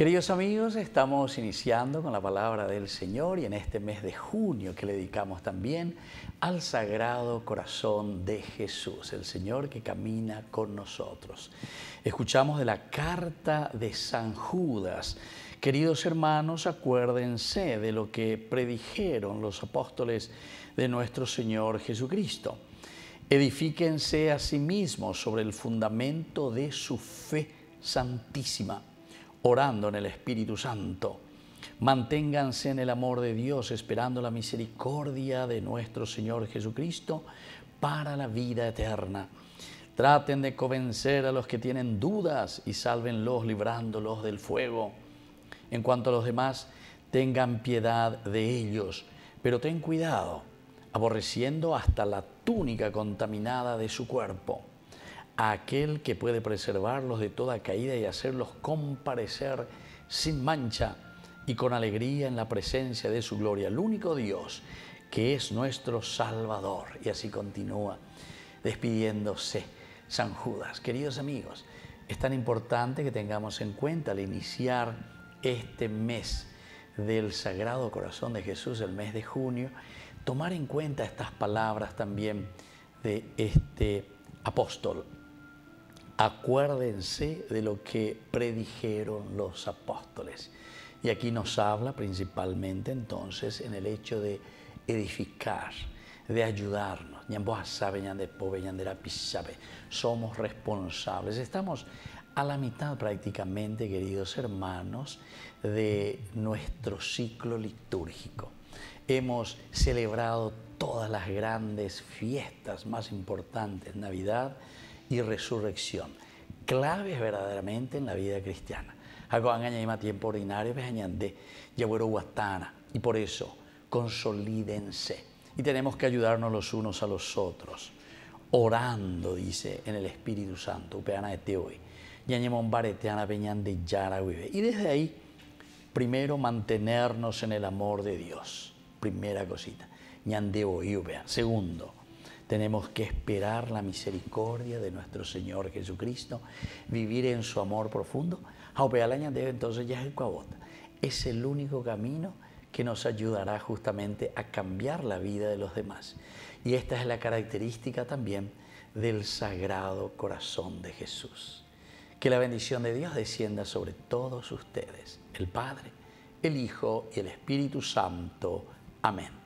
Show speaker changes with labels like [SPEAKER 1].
[SPEAKER 1] Queridos amigos, estamos iniciando con la palabra del Señor y en este mes de junio que le dedicamos también al Sagrado Corazón de Jesús, el Señor que camina con nosotros. Escuchamos de la carta de San Judas. Queridos hermanos, acuérdense de lo que predijeron los apóstoles de nuestro Señor Jesucristo. Edifíquense a sí mismos sobre el fundamento de su fe santísima orando en el Espíritu Santo. Manténganse en el amor de Dios, esperando la misericordia de nuestro Señor Jesucristo para la vida eterna. Traten de convencer a los que tienen dudas y sálvenlos librándolos del fuego. En cuanto a los demás, tengan piedad de ellos, pero ten cuidado, aborreciendo hasta la túnica contaminada de su cuerpo a aquel que puede preservarlos de toda caída y hacerlos comparecer sin mancha y con alegría en la presencia de su gloria, el único Dios que es nuestro Salvador. Y así continúa despidiéndose San Judas. Queridos amigos, es tan importante que tengamos en cuenta al iniciar este mes del Sagrado Corazón de Jesús, el mes de junio, tomar en cuenta estas palabras también de este apóstol acuérdense de lo que predijeron los apóstoles. Y aquí nos habla principalmente entonces en el hecho de edificar, de ayudarnos. Somos responsables. Estamos a la mitad prácticamente, queridos hermanos, de nuestro ciclo litúrgico. Hemos celebrado todas las grandes fiestas más importantes, Navidad, y resurrección, claves verdaderamente en la vida cristiana. tiempo ordinario, pues y por eso, consolídense. Y tenemos que ayudarnos los unos a los otros, orando, dice, en el Espíritu Santo, este Y desde ahí, primero mantenernos en el amor de Dios. Primera cosita. Segundo, tenemos que esperar la misericordia de nuestro Señor Jesucristo, vivir en su amor profundo. debe entonces ya es el Es el único camino que nos ayudará justamente a cambiar la vida de los demás. Y esta es la característica también del Sagrado Corazón de Jesús. Que la bendición de Dios descienda sobre todos ustedes, el Padre, el Hijo y el Espíritu Santo. Amén.